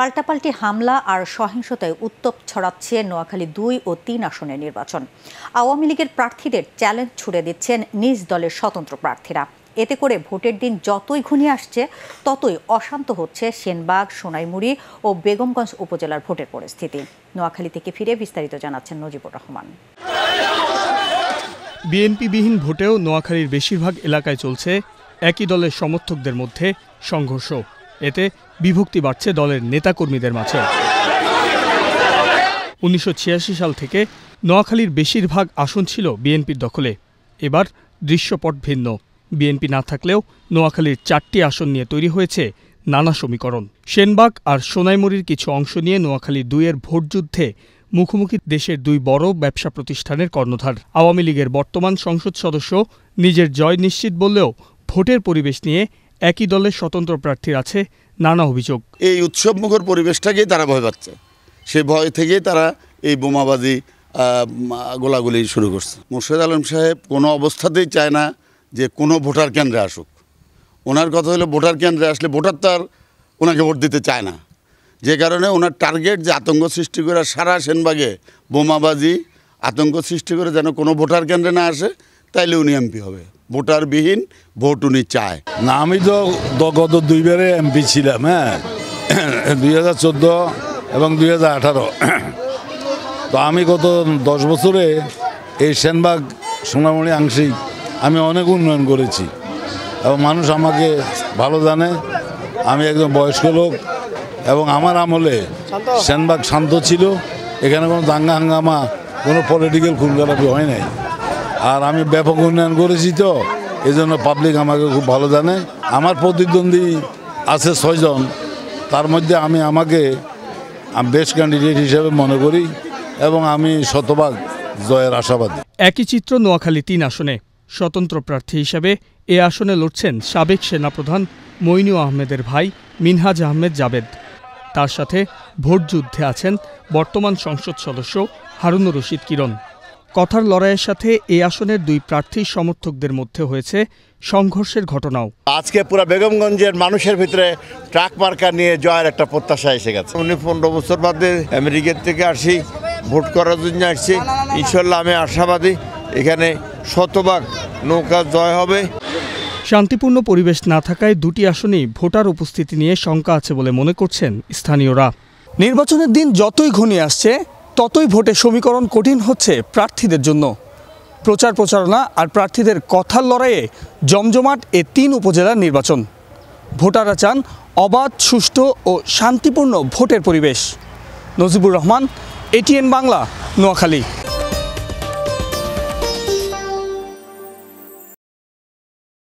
পাল্টাপাল্টি হামলা আর সহিংসতায় উত্তপ ছড়াচ্ছে নোয়াখালী দুই ও তিন আসনের নির্বাচন আওয়ামী লীগের প্রার্থীদের চ্যালেঞ্জ ছুড়ে দিচ্ছেন নিজ দলের স্বতন্ত্র প্রার্থীরা এতে করে ভোটের দিন যতই ঘনিয়ে আসছে ততই অশান্ত হচ্ছে সেনবাগ সোনাইমুড়ি ও বেগমগঞ্জ উপজেলার ভোটের পরিস্থিতি নোয়াখালী থেকে ফিরে বিস্তারিত জানাচ্ছেন নজিবুর রহমান বিএনপিবিহীন ভোটেও নোয়াখালীর বেশিরভাগ এলাকায় চলছে একই দলের সমর্থকদের মধ্যে সংঘর্ষ এতে বিভক্তি বাড়ছে দলের নেতাকর্মীদের মাঝে উনিশশো সাল থেকে নোয়াখালীর বেশিরভাগ আসন ছিল বিএনপির দখলে এবার দৃশ্যপট ভিন্ন বিএনপি না থাকলেও নোয়াখালীর চারটি আসন নিয়ে তৈরি হয়েছে নানা সমীকরণ সেনবাগ আর সোনাইমুড়ির কিছু অংশ নিয়ে নোয়াখালী দুইয়ের ভোটযুদ্ধে মুখোমুখি দেশের দুই বড় ব্যবসা প্রতিষ্ঠানের কর্ণধার আওয়ামী লীগের বর্তমান সংসদ সদস্য নিজের জয় নিশ্চিত বললেও ভোটের পরিবেশ নিয়ে একই দলের স্বতন্ত্র প্রার্থীর আছে নানা অভিযোগ এই উৎসবমুখর পরিবেশটাকেই তারা ভয় পাচ্ছে সে ভয় থেকে তারা এই বোমাবাজি গোলাগুলি শুরু করছে মোর্শেদ আলম সাহেব কোনো অবস্থাতেই চায় না যে কোনো ভোটার কেন্দ্রে আসুক ওনার কথা হলো ভোটার কেন্দ্রে আসলে ভোটার তার ওনাকে ভোট দিতে চায় না যে কারণে ওনার টার্গেট যে আতঙ্ক সৃষ্টি করে সারা সেনবাগে বোমাবাজি আতঙ্ক সৃষ্টি করে যেন কোনো ভোটার কেন্দ্রে না আসে তাইলে উনি এমপি হবে ভোটারবিহীন ভোট উনি চায় না আমি তো গত দুইবারে এমপি ছিলাম হ্যাঁ দুই হাজার চোদ্দো এবং দুই হাজার আঠারো তো আমি গত দশ বছরে এই সেনবাগ সোনামণি আংশিক আমি অনেক উন্নয়ন করেছি এবং মানুষ আমাকে ভালো জানে আমি একজন বয়স্ক লোক এবং আমার আমলে সেনবাগ শান্ত ছিল এখানে কোনো দাঙ্গা হাঙ্গামা কোনো পলিটিক্যাল খুনখারাপি হয় নাই আর আমি ব্যাপক উন্নয়ন করেছি তো এই জন্য পাবলিক আমাকে খুব ভালো জানে আমার প্রতিদ্বন্দ্বী আছে ছয়জন তার মধ্যে আমি আমাকে বেস্ট ক্যান্ডিডেট হিসেবে মনে করি এবং আমি শতভাগ জয়ের আশাবাদী একই চিত্র নোয়াখালী তিন আসনে স্বতন্ত্র প্রার্থী হিসেবে এ আসনে লড়ছেন সাবেক সেনাপ্রধান মইনু আহমেদের ভাই মিনহাজ আহমেদ জাবেদ তার সাথে ভোটযুদ্ধে আছেন বর্তমান সংসদ সদস্য হারুনুর রশিদ কিরণ কথার লড়াইয়ের সাথে এই আসনের দুই প্রার্থী সমর্থকদের মধ্যে হয়েছে সংঘর্ষের ঘটনাও আজকে পুরো বেগমগঞ্জের মানুষের ভিতরে ট্রাক মার্কা নিয়ে জয়ের একটা প্রত্যাশা এসে গেছে উনি পনেরো বছর বাদে আমেরিকার থেকে আসি ভোট করার জন্য আসছি ইনশাল্লাহ আমি আশাবাদী এখানে শতভাগ নৌকা জয় হবে শান্তিপূর্ণ পরিবেশ না থাকায় দুটি আসনেই ভোটার উপস্থিতি নিয়ে শঙ্কা আছে বলে মনে করছেন স্থানীয়রা নির্বাচনের দিন যতই ঘনিয়ে আসছে ততই ভোটে সমীকরণ কঠিন হচ্ছে প্রার্থীদের জন্য প্রচার প্রচারণা আর প্রার্থীদের কথার লড়াইয়ে জমজমাট এ তিন উপজেলার নির্বাচন ভোটাররা চান অবাধ সুষ্ঠু ও শান্তিপূর্ণ ভোটের পরিবেশ নজিবুর রহমান এটিএন বাংলা নোয়াখালী